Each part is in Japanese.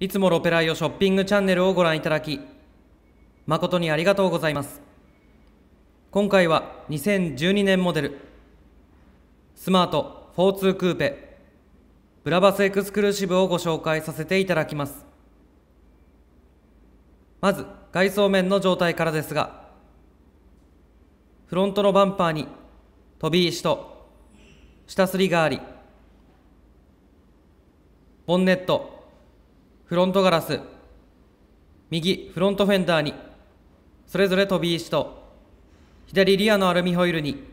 いつもロペライオショッピングチャンネルをご覧いただき、誠にありがとうございます。今回は2012年モデル、スマート42クーペ、ブラバスエクスクルーシブをご紹介させていただきます。まず、外装面の状態からですが、フロントのバンパーに飛び石と下すりがあり、ボンネット、フロントガラス右フロントフェンダーにそれぞれ飛び石と左リアのアルミホイルに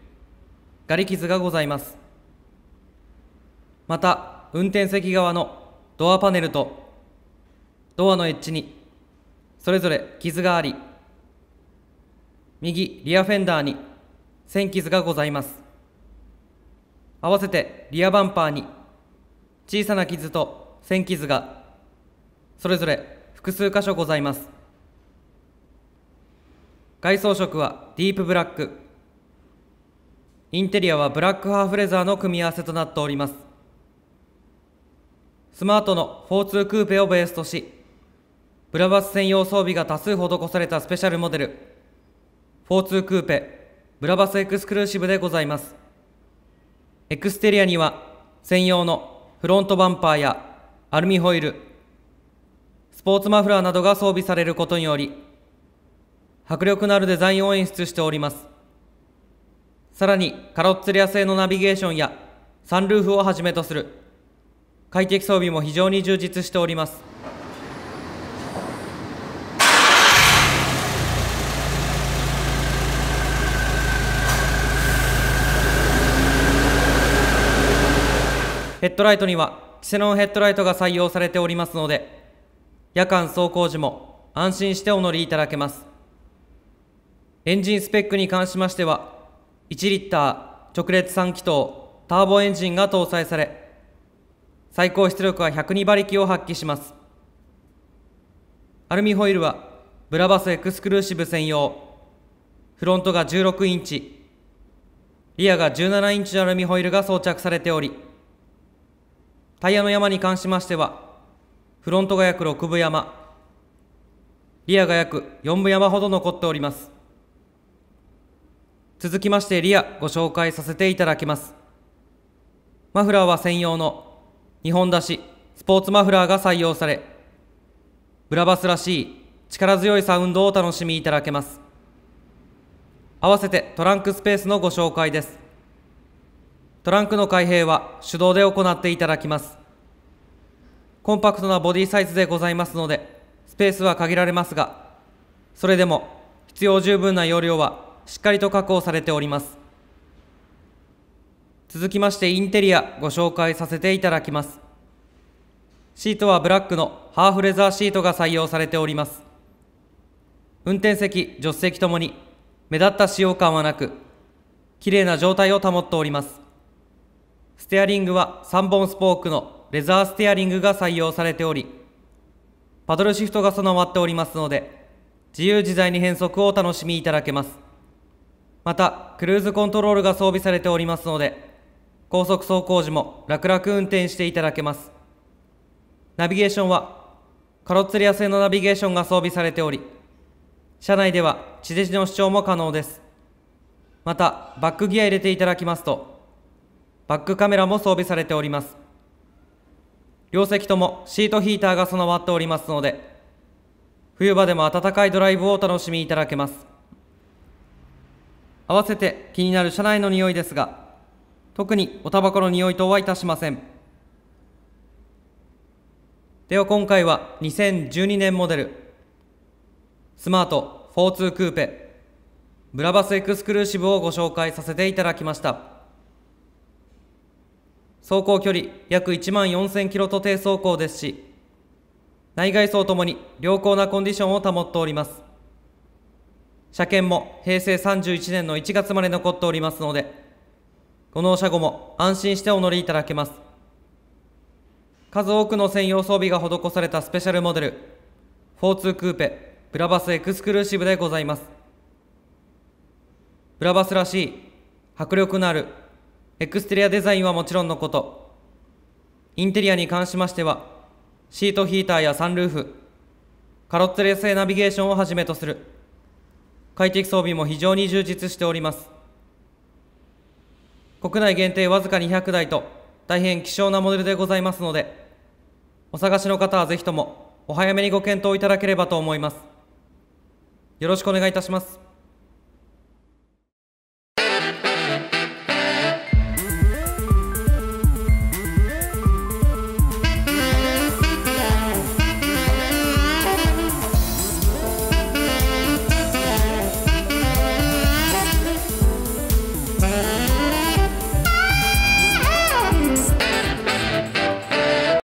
がり傷がございますまた運転席側のドアパネルとドアのエッジにそれぞれ傷があり右リアフェンダーに線傷がございます合わせてリアバンパーに小さな傷と線傷がそれぞれ複数箇所ございます外装色はディープブラックインテリアはブラックハーフレザーの組み合わせとなっておりますスマートの42クーペをベースとしブラバス専用装備が多数施されたスペシャルモデル42クーペブラバスエクスクルーシブでございますエクステリアには専用のフロントバンパーやアルミホイルスポーツマフラーなどが装備されることにより、迫力のあるデザインを演出しております。さらに、カロッツリア製のナビゲーションや、サンルーフをはじめとする、快適装備も非常に充実しております。ヘッドライトには、キセノンヘッドライトが採用されておりますので、夜間走行時も安心してお乗りいただけます。エンジンスペックに関しましては、1リッター直列3気筒ターボエンジンが搭載され、最高出力は102馬力を発揮します。アルミホイルはブラバスエクスクルーシブ専用、フロントが16インチ、リアが17インチのアルミホイルが装着されており、タイヤの山に関しましては、フロントが約6分山リアが約4分山ほど残っております続きましてリアご紹介させていただきますマフラーは専用の日本出しスポーツマフラーが採用されブラバスらしい力強いサウンドをお楽しみいただけます合わせてトランクスペースのご紹介ですトランクの開閉は手動で行っていただきますコンパクトなボディサイズでございますのでスペースは限られますがそれでも必要十分な容量はしっかりと確保されております続きましてインテリアご紹介させていただきますシートはブラックのハーフレザーシートが採用されております運転席助手席ともに目立った使用感はなく綺麗な状態を保っておりますステアリングは3本スポークのレザーステアリングが採用されており、パドルシフトが備わっておりますので、自由自在に変速をお楽しみいただけます。また、クルーズコントロールが装備されておりますので、高速走行時も楽々運転していただけます。ナビゲーションは、カロッツリア製のナビゲーションが装備されており、車内では地デジの視聴も可能です。また、バックギア入れていただきますと、バックカメラも装備されております。両席ともシートヒーターが備わっておりますので冬場でも暖かいドライブをお楽しみいただけます合わせて気になる車内の匂いですが特におタバコの匂い等はいたしませんでは今回は2012年モデルスマート42クーペブラバスエクスクルーシブをご紹介させていただきました走行距離約1万4000キロと低走行ですし、内外装ともに良好なコンディションを保っております。車検も平成31年の1月まで残っておりますので、この車後も安心してお乗りいただけます。数多くの専用装備が施されたスペシャルモデル、42クーペブラバスエクスクルーシブでございます。ブラバスらしい迫力のあるエクステリアデザインはもちろんのことインテリアに関しましてはシートヒーターやサンルーフカロッツレスへナビゲーションをはじめとする快適装備も非常に充実しております国内限定わずか200台と大変希少なモデルでございますのでお探しの方はぜひともお早めにご検討いただければと思いますよろしくお願いいたします